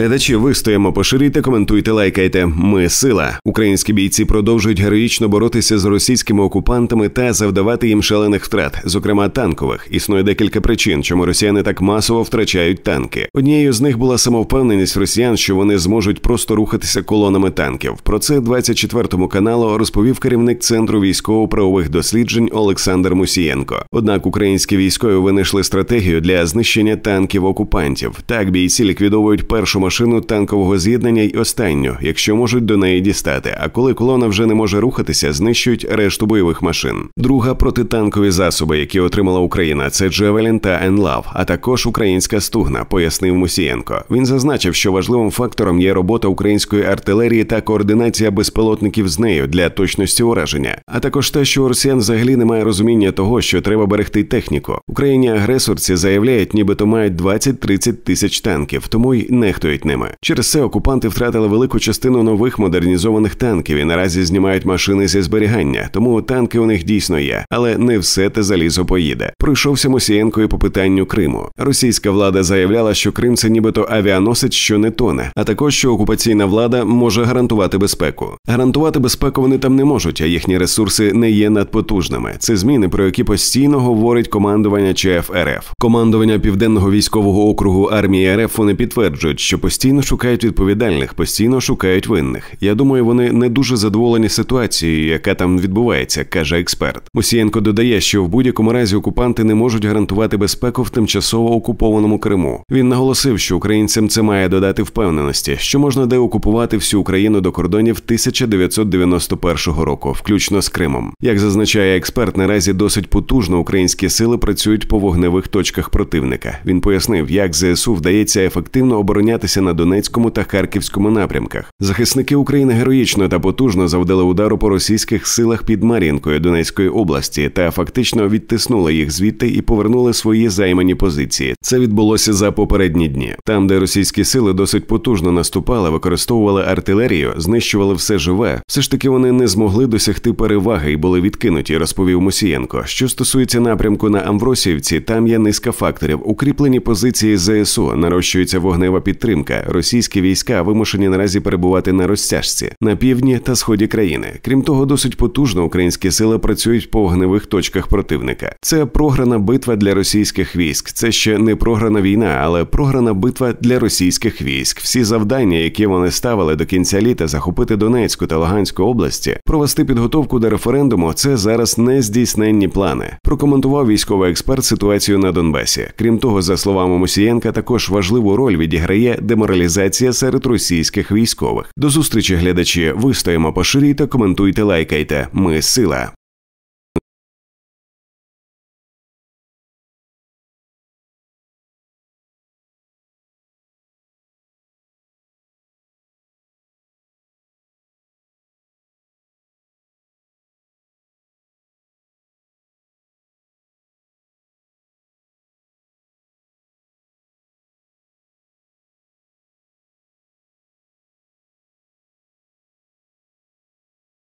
глядачі, ви стоїмо поширюйте, коментуйте, лайкайте. Ми сила. Українські бійці продовжують героїчно боротися з російськими окупантами та завдавати їм шалених втрат, зокрема танкових. Існує декілька причин, чому росіяни так масово втрачають танки. Однією з них була самовпевненість росіян, що вони зможуть просто рухатися колонами танків. Про це 24-му каналу розповів керівник центру військово-правових досліджень Олександр Мусієнко. Однак українські військові винайшли стратегію для знищення танків окупантів. Так бійці ліквідовують першу машину танкового з'єднання й останню, якщо можуть до неї дістати. А коли колона вже не може рухатися, знищують решту бойових машин. Друга протитанкові засоби, які отримала Україна, це Джевелін та Енлав, а також українська стугна, пояснив Мусієнко. Він зазначив, що важливим фактором є робота української артилерії та координація безпілотників з нею для точності ураження, а також те, що у росіян взагалі немає розуміння того, що треба берегти техніку. Україні агресорці заявляють, нібито мають 20-30 тисяч танків, тому й нехтують керують ними. Через це окупанти втратили велику частину нових модернізованих танків і наразі знімають машини зі зберігання, тому танки у них дійсно є, але не все те залізо поїде. Пройшовся Мосієнко і по питанню Криму. Російська влада заявляла, що Крим це нібито авіаносець, що не тоне, а також що окупаційна влада може гарантувати безпеку. Гарантувати безпеку вони там не можуть, а їхні ресурси не є надпотужними. Це зміни, про які постійно говорить командування ЧФ РФ. Командування Південного військового округу армії РФ вони підтверджують, що постійно шукають відповідальних, постійно шукають винних. Я думаю, вони не дуже задоволені ситуацією, яка там відбувається, каже експерт. Мусієнко додає, що в будь-якому разі окупанти не можуть гарантувати безпеку в тимчасово окупованому Криму. Він наголосив, що українцям це має додати впевненості, що можна деокупувати всю Україну до кордонів 1991 року, включно з Кримом. Як зазначає експерт, наразі досить потужно українські сили працюють по вогневих точках противника. Він пояснив, як ЗСУ вдається ефективно оборонятися триматися на Донецькому та Харківському напрямках. Захисники України героїчно та потужно завдали удару по російських силах під Мар'їнкою Донецької області та фактично відтиснули їх звідти і повернули свої займані позиції. Це відбулося за попередні дні. Там, де російські сили досить потужно наступали, використовували артилерію, знищували все живе. Все ж таки вони не змогли досягти переваги і були відкинуті, розповів Мусієнко. Що стосується напрямку на Амвросіївці, там є низка факторів. Укріплені позиції ЗСУ нарощується вогнева підтримка підтримка. Російські війська вимушені наразі перебувати на розтяжці на півдні та сході країни. Крім того, досить потужно українські сили працюють по вогневих точках противника. Це програна битва для російських військ. Це ще не програна війна, але програна битва для російських військ. Всі завдання, які вони ставили до кінця літа, захопити Донецьку та Луганську області, провести підготовку до референдуму. Це зараз не здійсненні плани. Прокоментував військовий експерт ситуацію на Донбасі. Крім того, за словами Мусієнка, також важливу роль відіграє деморалізація серед російських військових. До зустрічі, глядачі. Вистоїмо поширюйте, коментуйте, лайкайте. Ми сила.